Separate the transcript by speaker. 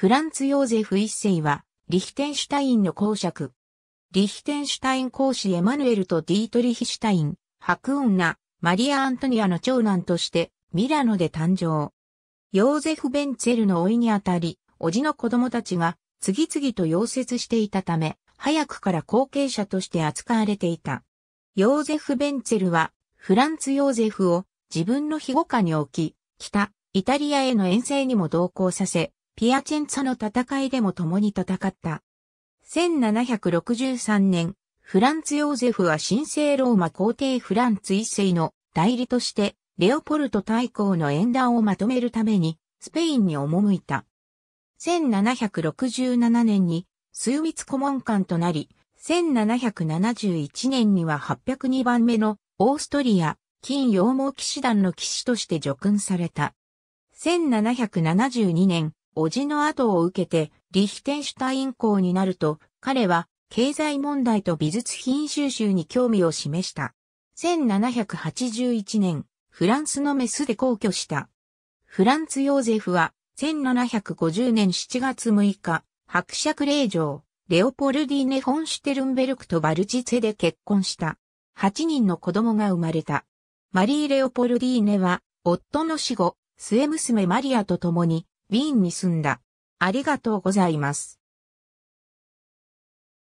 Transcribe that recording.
Speaker 1: フランツ・ヨーゼフ一世は、リヒテンシュタインの公爵。リヒテンシュタイン公使エマヌエルとディートリヒシュタイン、白女、マリア・アントニアの長男として、ミラノで誕生。ヨーゼフ・ベンツェルの老いにあたり、叔父の子供たちが次々と溶接していたため、早くから後継者として扱われていた。ヨーゼフ・ベンツェルは、フランツ・ヨーゼフを自分の庇護下に置き、北、イタリアへの遠征にも同行させ、ピアチェンツァの戦いでも共に戦った。1763年、フランツ・ヨーゼフは神聖ローマ皇帝フランツ一世の代理として、レオポルト大公の縁談をまとめるために、スペインに赴いた。1767年に、枢密顧問官となり、1771年には802番目のオーストリア、金羊毛騎士団の騎士として叙勲された。1772年、叔父の後を受けて、リヒテンシュタイン校になると、彼は、経済問題と美術品収集に興味を示した。1781年、フランスのメスで皇居した。フランツ・ヨーゼフは、1750年7月6日、伯爵令嬢、レオポルディーネ・フォンシュテルンベルクとバルチツェで結婚した。8人の子供が生まれた。マリー・レオポルディーネは、夫の死後、末娘マリアと共に、ウィーンに住んだ。ありがとうございます。